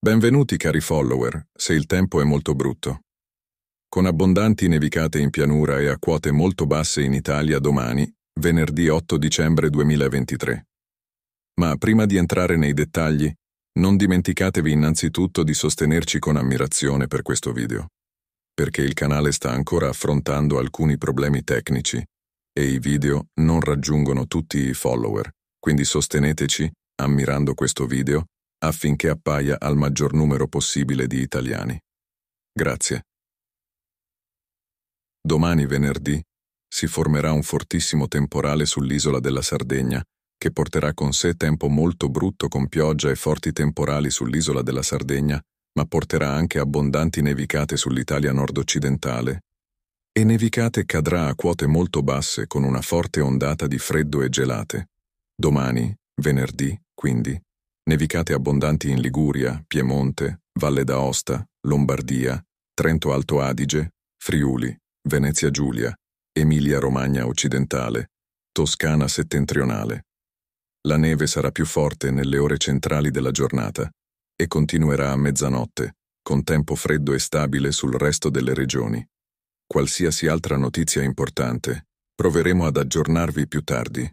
Benvenuti cari follower, se il tempo è molto brutto. Con abbondanti nevicate in pianura e a quote molto basse in Italia domani, venerdì 8 dicembre 2023. Ma prima di entrare nei dettagli, non dimenticatevi innanzitutto di sostenerci con ammirazione per questo video, perché il canale sta ancora affrontando alcuni problemi tecnici e i video non raggiungono tutti i follower, quindi sosteneteci, ammirando questo video, affinché appaia al maggior numero possibile di italiani. Grazie. Domani venerdì si formerà un fortissimo temporale sull'isola della Sardegna, che porterà con sé tempo molto brutto con pioggia e forti temporali sull'isola della Sardegna, ma porterà anche abbondanti nevicate sull'Italia nord-occidentale. E nevicate cadrà a quote molto basse con una forte ondata di freddo e gelate. Domani, venerdì, quindi, Nevicate abbondanti in Liguria, Piemonte, Valle d'Aosta, Lombardia, Trento Alto Adige, Friuli, Venezia Giulia, Emilia Romagna occidentale, Toscana settentrionale. La neve sarà più forte nelle ore centrali della giornata e continuerà a mezzanotte, con tempo freddo e stabile sul resto delle regioni. Qualsiasi altra notizia importante, proveremo ad aggiornarvi più tardi.